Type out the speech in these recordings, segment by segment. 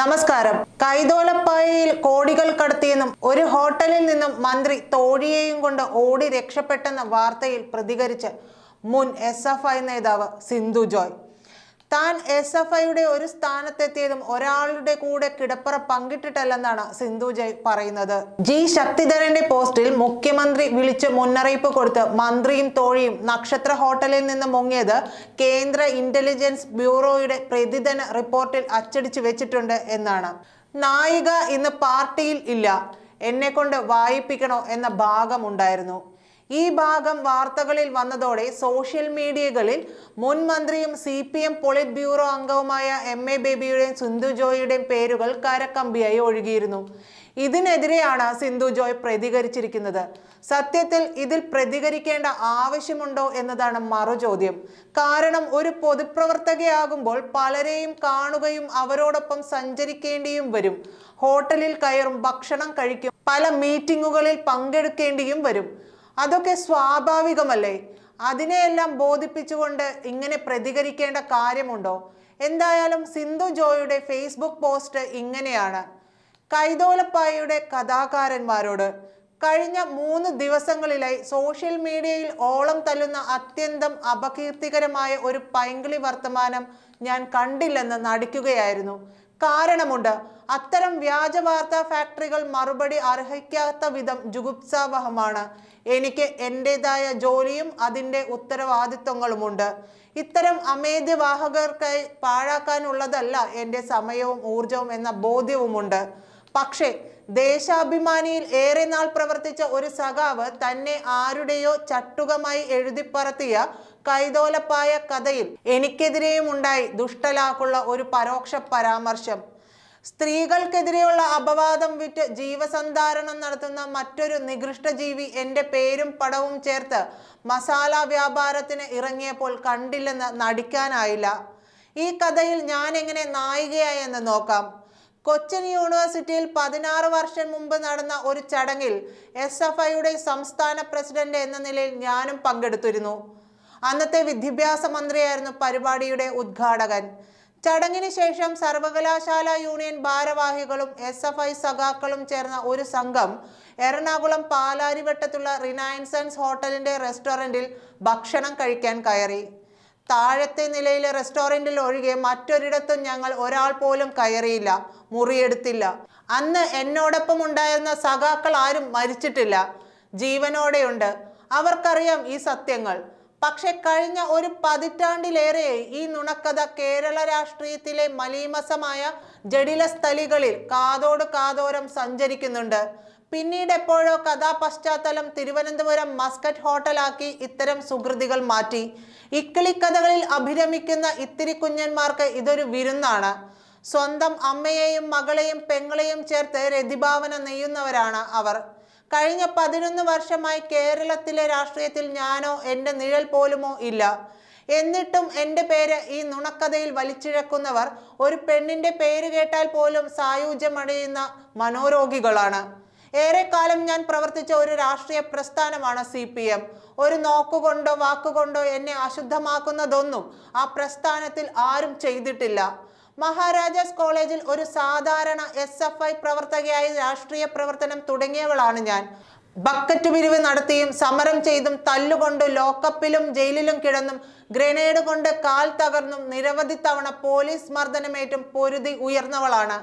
നമസ്കാരം കൈതോലപ്പായയിൽ കോടികൾ കടത്തിയെന്നും ഒരു ഹോട്ടലിൽ നിന്നും മന്ത്രി തോഴിയെയും കൊണ്ട് ഓടി രക്ഷപ്പെട്ടെന്ന വാർത്തയിൽ പ്രതികരിച്ച് മുൻ എസ് എഫ് ഐ നേതാവ് സിന്ധു ജോയ് താൻ എസ് എഫ് ഐയുടെ ഒരു സ്ഥാനത്തെത്തിയതും ഒരാളുടെ കൂടെ കിടപ്പറ പങ്കിട്ടിട്ടല്ലെന്നാണ് സിന്ധു ജയ് പറയുന്നത് ജി ശക്തിധരന്റെ പോസ്റ്റിൽ മുഖ്യമന്ത്രി വിളിച്ച് മുന്നറിയിപ്പ് കൊടുത്ത് മന്ത്രിയും തോഴിയും നക്ഷത്ര ഹോട്ടലിൽ നിന്ന് മുങ്ങിയത് കേന്ദ്ര ഇന്റലിജൻസ് ബ്യൂറോയുടെ പ്രതിദിന റിപ്പോർട്ടിൽ അച്ചടിച്ചു വെച്ചിട്ടുണ്ട് എന്നാണ് നായിക ഇന്ന് പാർട്ടിയിൽ ഇല്ല എന്നെ കൊണ്ട് വായിപ്പിക്കണോ എന്ന ഭാഗമുണ്ടായിരുന്നു ഈ ഭാഗം വാർത്തകളിൽ വന്നതോടെ സോഷ്യൽ മീഡിയകളിൽ മുൻ മന്ത്രിയും C P M polit bureau അംഗവുമായ എം എ ബേബിയുടെയും സിന്ധു ജോയിയുടെയും പേരുകൾ കരക്കമ്പിയായി ഒഴുകിയിരുന്നു ഇതിനെതിരെയാണ് സിന്ധു ജോയ് പ്രതികരിച്ചിരിക്കുന്നത് സത്യത്തിൽ ഇതിൽ പ്രതികരിക്കേണ്ട ആവശ്യമുണ്ടോ എന്നതാണ് മറുചോദ്യം കാരണം ഒരു പൊതുപ്രവർത്തകയാകുമ്പോൾ പലരെയും കാണുകയും അവരോടൊപ്പം സഞ്ചരിക്കേണ്ടിയും വരും ഹോട്ടലിൽ കയറും ഭക്ഷണം കഴിക്കും പല മീറ്റിങ്ങുകളിൽ പങ്കെടുക്കേണ്ടിയും വരും അതൊക്കെ സ്വാഭാവികമല്ലേ അതിനെയെല്ലാം ബോധിപ്പിച്ചുകൊണ്ട് ഇങ്ങനെ പ്രതികരിക്കേണ്ട കാര്യമുണ്ടോ എന്തായാലും സിന്ധു ജോയുടെ ഫേസ്ബുക്ക് പോസ്റ്റ് ഇങ്ങനെയാണ് കൈതോലപ്പായയുടെ കഥാകാരന്മാരോട് കഴിഞ്ഞ മൂന്ന് ദിവസങ്ങളിലായി സോഷ്യൽ മീഡിയയിൽ ഓളം തല്ലുന്ന അത്യന്തം അപകീർത്തികരമായ ഒരു പൈങ്കിളി വർത്തമാനം ഞാൻ കണ്ടില്ലെന്ന് നടിക്കുകയായിരുന്നു കാരണമുണ്ട് അത്തരം വ്യാജ വാർത്താ ഫാക്ടറികൾ മറുപടി അർഹിക്കാത്ത വിധം ജുഗുപ്സാവഹമാണ് എനിക്ക് എൻ്റെതായ ജോലിയും അതിൻ്റെ ഉത്തരവാദിത്വങ്ങളുമുണ്ട് ഇത്തരം അമേദ്യവാഹകർക്കായി പാഴാക്കാനുള്ളതല്ല എൻ്റെ സമയവും ഊർജവും എന്ന ബോധ്യവുമുണ്ട് പക്ഷേ ദേശാഭിമാനിയിൽ ഏറെ നാൾ പ്രവർത്തിച്ച ഒരു സഖാവ് തന്നെ ആരുടെയോ ചട്ടുകമായി എഴുതിപ്പറത്തിയ കൈതോലപ്പായ കഥയിൽ എനിക്കെതിരെയും ഉണ്ടായി ദുഷ്ടലാക്കുള്ള ഒരു പരോക്ഷ പരാമർശം സ്ത്രീകൾക്കെതിരെയുള്ള അപവാദം വിറ്റ് ജീവസന്ധാരണം നടത്തുന്ന മറ്റൊരു നികൃഷ്ടജീവി എൻ്റെ പേരും പടവും ചേർത്ത് മസാല വ്യാപാരത്തിന് ഇറങ്ങിയപ്പോൾ കണ്ടില്ലെന്ന് നടിക്കാനായില്ല ഈ കഥയിൽ ഞാൻ എങ്ങനെ നായികയായെന്ന് നോക്കാം കൊച്ചിൻ യൂണിവേഴ്സിറ്റിയിൽ പതിനാറ് വർഷം മുമ്പ് നടന്ന ഒരു ചടങ്ങിൽ എസ് എഫ് ഐയുടെ സംസ്ഥാന പ്രസിഡന്റ് എന്ന നിലയിൽ ഞാനും പങ്കെടുത്തിരുന്നു അന്നത്തെ വിദ്യാഭ്യാസ മന്ത്രിയായിരുന്നു പരിപാടിയുടെ ഉദ്ഘാടകൻ ചടങ്ങിന് ശേഷം സർവകലാശാല യൂണിയൻ ഭാരവാഹികളും എസ് എഫ് ഐ സഖാക്കളും ചേർന്ന ഒരു സംഘം എറണാകുളം പാലാരിവട്ടത്തുള്ള റിനയൻസൻസ് ഹോട്ടലിന്റെ റെസ്റ്റോറന്റിൽ ഭക്ഷണം കഴിക്കാൻ കയറി താഴത്തെ നിലയിലെ റെസ്റ്റോറൻറ്റിൽ ഒഴികെ മറ്റൊരിടത്തും ഞങ്ങൾ ഒരാൾ പോലും കയറിയില്ല മുറിയെടുത്തില്ല അന്ന് എന്നോടൊപ്പം ഉണ്ടായിരുന്ന സഖാക്കൾ ആരും മരിച്ചിട്ടില്ല ജീവനോടെയുണ്ട് അവർക്കറിയാം ഈ സത്യങ്ങൾ പക്ഷെ കഴിഞ്ഞ ഒരു പതിറ്റാണ്ടിലേറെ ഈ നുണക്കഥ കേരള രാഷ്ട്രീയത്തിലെ മലീമസമായ ജഡില സ്ഥലികളിൽ കാതോട് കാതോരം സഞ്ചരിക്കുന്നുണ്ട് പിന്നീട് എപ്പോഴോ കഥാപശ്ചാത്തലം തിരുവനന്തപുരം മസ്കറ്റ് ഹോട്ടലാക്കി ഇത്തരം സുഹൃതികൾ മാറ്റി ഇക്കിളിക്കഥകളിൽ അഭിരമിക്കുന്ന ഇത്തിരി കുഞ്ഞന്മാർക്ക് ഇതൊരു വിരുന്നാണ് സ്വന്തം അമ്മയെയും മകളെയും പെങ്ങളെയും ചേർത്ത് രതിഭാവന നെയ്യുന്നവരാണ് അവർ കഴിഞ്ഞ പതിനൊന്ന് വർഷമായി കേരളത്തിലെ രാഷ്ട്രീയത്തിൽ ഞാനോ എൻ്റെ നിഴൽ പോലുമോ ഇല്ല എന്നിട്ടും എൻ്റെ പേര് ഈ നുണക്കഥയിൽ വലിച്ചിഴക്കുന്നവർ ഒരു പെണ്ണിൻ്റെ പേര് കേട്ടാൽ പോലും സായുജ്യമടയുന്ന മനോരോഗികളാണ് ഏറെക്കാലം ഞാൻ പ്രവർത്തിച്ച ഒരു രാഷ്ട്രീയ പ്രസ്ഥാനമാണ് സി പി എം ഒരു നോക്കുകൊണ്ടോ വാക്കുകൊണ്ടോ എന്നെ അശുദ്ധമാക്കുന്നതൊന്നും ആ പ്രസ്ഥാനത്തിൽ ആരും ചെയ്തിട്ടില്ല മഹാരാജാസ് കോളേജിൽ ഒരു സാധാരണ എസ് എഫ് ഐ പ്രവർത്തകയായി രാഷ്ട്രീയ പ്രവർത്തനം തുടങ്ങിയവളാണ് ഞാൻ ബക്കറ്റ് പിരിവ് നടത്തിയും സമരം ചെയ്തും തല്ലുകൊണ്ട് ലോക്കപ്പിലും ജയിലിലും കിടന്നും ഗ്രനേഡ് കൊണ്ട് കാൽ തകർന്നും നിരവധി തവണ പോലീസ് മർദ്ദനമേറ്റും പൊരുതി ഉയർന്നവളാണ്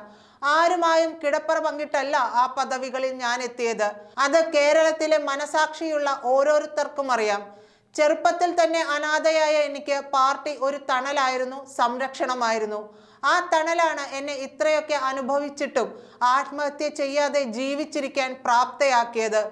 ആരുമായും കിടപ്പറ പങ്കിട്ടല്ല ആ പദവികളിൽ ഞാൻ എത്തിയത് അത് കേരളത്തിലെ മനസാക്ഷിയുള്ള ഓരോരുത്തർക്കും അറിയാം ചെറുപ്പത്തിൽ തന്നെ അനാഥയായ എനിക്ക് പാർട്ടി ഒരു തണലായിരുന്നു സംരക്ഷണമായിരുന്നു ആ തണലാണ് എന്നെ ഇത്രയൊക്കെ അനുഭവിച്ചിട്ടും ആത്മഹത്യ ചെയ്യാതെ ജീവിച്ചിരിക്കാൻ പ്രാപ്തയാക്കിയത്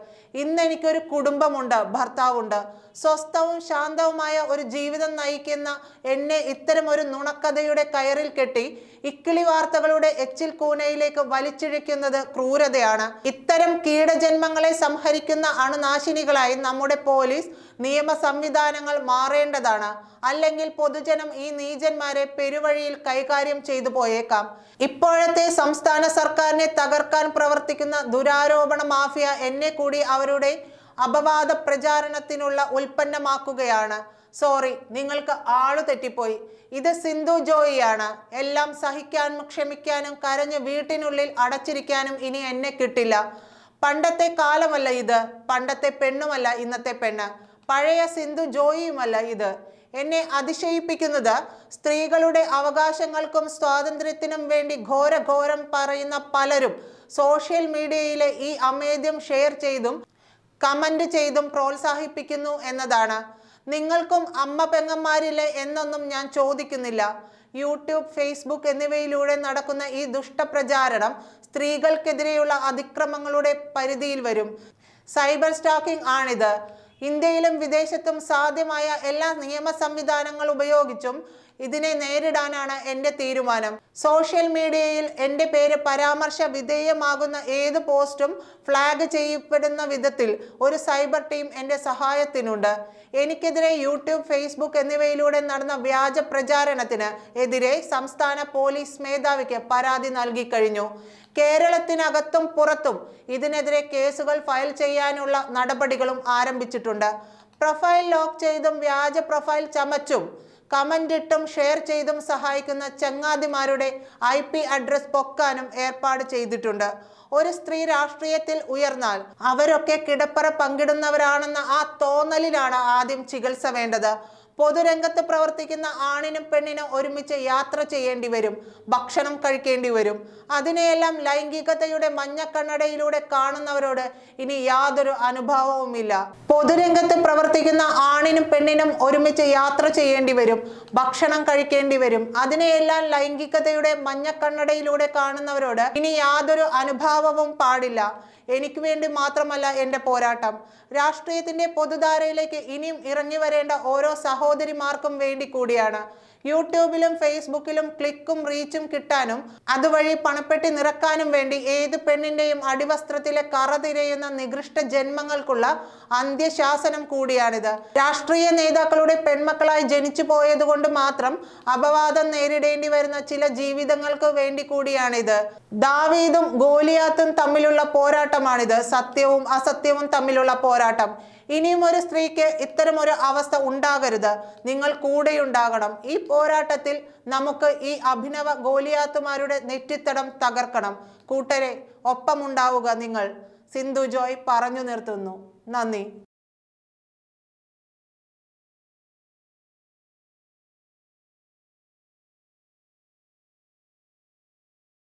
ഇന്ന് എനിക്കൊരു കുടുംബമുണ്ട് ഭർത്താവുണ്ട് സ്വസ്ഥവും ശാന്തവുമായ ഒരു ജീവിതം നയിക്കുന്ന എന്നെ ഇത്തരം ഒരു നുണക്കഥയുടെ കയറിൽ കെട്ടി ഇക്കിളി വാർത്തകളുടെ എച്ചിൽ കൂനയിലേക്ക് വലിച്ചിഴയ്ക്കുന്നത് ക്രൂരതയാണ് ഇത്തരം കീടജന്മങ്ങളെ സംഹരിക്കുന്ന അണുനാശിനികളായി നമ്മുടെ പോലീസ് നിയമ സംവിധാനങ്ങൾ മാറേണ്ടതാണ് അല്ലെങ്കിൽ പൊതുജനം ഈ നീചന്മാരെ പെരുവഴിയിൽ കൈകാര്യം ചെയ്തു പോയേക്കാം ഇപ്പോഴത്തെ സംസ്ഥാന സർക്കാരിനെ തകർക്കാൻ പ്രവർത്തിക്കുന്ന ദുരാരോപണ മാഫിയ എന്നെ കൂടി അവരുടെ അപവാദ പ്രചാരണത്തിനുള്ള ഉൽപ്പന്നമാക്കുകയാണ് സോറി നിങ്ങൾക്ക് ആളു തെറ്റിപ്പോയി ഇത് സിന്ധു ജോയിയാണ് എല്ലാം സഹിക്കാനും ക്ഷമിക്കാനും കരഞ്ഞ് വീട്ടിനുള്ളിൽ അടച്ചിരിക്കാനും ഇനി എന്നെ കിട്ടില്ല പണ്ടത്തെ കാലമല്ല ഇത് പണ്ടത്തെ പെണ്ണുമല്ല ഇന്നത്തെ പെണ്ണ് പഴയ സിന്ധു ജോയിയുമല്ല ഇത് എന്നെ അതിശയിപ്പിക്കുന്നത് സ്ത്രീകളുടെ അവകാശങ്ങൾക്കും സ്വാതന്ത്ര്യത്തിനും വേണ്ടി ഘോരഘോരം പറയുന്ന പലരും സോഷ്യൽ മീഡിയയിലെ ഈ അമേദ്യം ഷെയർ ചെയ്തും കമൻ്റ് ചെയ്തും പ്രോത്സാഹിപ്പിക്കുന്നു എന്നതാണ് നിങ്ങൾക്കും അമ്മ പെങ്ങന്മാരില്ലേ എന്നൊന്നും ഞാൻ ചോദിക്കുന്നില്ല യൂട്യൂബ് ഫേസ്ബുക്ക് എന്നിവയിലൂടെ നടക്കുന്ന ഈ ദുഷ്ടപ്രചാരണം സ്ത്രീകൾക്കെതിരെയുള്ള അതിക്രമങ്ങളുടെ പരിധിയിൽ വരും സൈബർ സ്റ്റാക്കിംഗ് ആണിത് ഇന്ത്യയിലും വിദേശത്തും സാധ്യമായ എല്ലാ നിയമ സംവിധാനങ്ങൾ ഉപയോഗിച്ചും ഇതിനെ നേരിടാനാണ് എൻ്റെ തീരുമാനം സോഷ്യൽ മീഡിയയിൽ എൻ്റെ പേര് പരാമർശ വിധേയമാകുന്ന ഏത് പോസ്റ്റും ഫ്ലാഗ് ചെയ്യപ്പെടുന്ന വിധത്തിൽ ഒരു സൈബർ ടീം എൻ്റെ സഹായത്തിനുണ്ട് എനിക്കെതിരെ യൂട്യൂബ് ഫേസ്ബുക്ക് എന്നിവയിലൂടെ നടന്ന വ്യാജ പ്രചാരണത്തിന് എതിരെ സംസ്ഥാന പോലീസ് മേധാവിക്ക് പരാതി നൽകിക്കഴിഞ്ഞു കേരളത്തിനകത്തും പുറത്തും ഇതിനെതിരെ കേസുകൾ ഫയൽ ചെയ്യാനുള്ള നടപടികളും ആരംഭിച്ചിട്ടുണ്ട് പ്രൊഫൈൽ ലോക്ക് ചെയ്തും വ്യാജ പ്രൊഫൈൽ ചമച്ചും കമന്റ് ഇട്ടും ഷെയർ ചെയ്തും സഹായിക്കുന്ന ചങ്ങാതിമാരുടെ ഐ പി അഡ്രസ് പൊക്കാനും ഏർപ്പാട് ചെയ്തിട്ടുണ്ട് ഒരു സ്ത്രീ രാഷ്ട്രീയത്തിൽ ഉയർന്നാൽ അവരൊക്കെ കിടപ്പറ പങ്കിടുന്നവരാണെന്ന ആ തോന്നലിലാണ് ആദ്യം ചികിത്സ വേണ്ടത് പൊതുരംഗത്ത് പ്രവർത്തിക്കുന്ന ആണിനും പെണ്ണിനും ഒരുമിച്ച് യാത്ര ചെയ്യേണ്ടി വരും ഭക്ഷണം കഴിക്കേണ്ടി വരും അതിനെയെല്ലാം ലൈംഗികതയുടെ മഞ്ഞക്കണ്ണടയിലൂടെ കാണുന്നവരോട് ഇനി യാതൊരു അനുഭവവുമില്ല പൊതുരംഗത്ത് പ്രവർത്തിക്കുന്ന ആണിനും പെണ്ണിനും ഒരുമിച്ച് യാത്ര ചെയ്യേണ്ടി വരും ഭക്ഷണം കഴിക്കേണ്ടി വരും അതിനെയെല്ലാം ലൈംഗികതയുടെ മഞ്ഞക്കണ്ണടയിലൂടെ കാണുന്നവരോട് ഇനി യാതൊരു അനുഭാവവും പാടില്ല എനിക്ക് വേണ്ടി മാത്രമല്ല എൻ്റെ പോരാട്ടം രാഷ്ട്രീയത്തിൻ്റെ പൊതുധാരയിലേക്ക് ഇനിയും ഇറങ്ങി വരേണ്ട ഓരോ സഹോദരിമാർക്കും വേണ്ടി കൂടിയാണ് യൂട്യൂബിലും ഫേസ്ബുക്കിലും ക്ലിക്കും റീച്ചും കിട്ടാനും അതുവഴി പണപ്പെട്ടി നിറക്കാനും വേണ്ടി ഏത് പെണ്ണിന്റെയും അടിവസ്ത്രത്തിലെ കറ തിരയുന്ന നികൃഷ്ട ജന്മങ്ങൾക്കുള്ള അന്ത്യശാസനം കൂടിയാണിത് രാഷ്ട്രീയ നേതാക്കളുടെ പെൺമക്കളായി ജനിച്ചു പോയതുകൊണ്ട് മാത്രം അപവാദം നേരിടേണ്ടി വരുന്ന ചില ജീവിതങ്ങൾക്ക് വേണ്ടി കൂടിയാണിത് ദാവീദും ഗോലിയാത്തും തമ്മിലുള്ള പോരാട്ടമാണിത് സത്യവും അസത്യവും തമ്മിലുള്ള പോരാട്ടം ഇനിയും ഒരു സ്ത്രീക്ക് ഇത്തരം ഒരു അവസ്ഥ ഉണ്ടാകരുത് നിങ്ങൾ കൂടെയുണ്ടാകണം ഈ പോരാട്ടത്തിൽ നമുക്ക് ഈ അഭിനവ ഗോലിയാത്തുമാരുടെ നെറ്റിത്തടം തകർക്കണം കൂട്ടരെ ഒപ്പമുണ്ടാവുക നിങ്ങൾ സിന്ധു ജോയ് പറഞ്ഞു നിർത്തുന്നു നന്ദി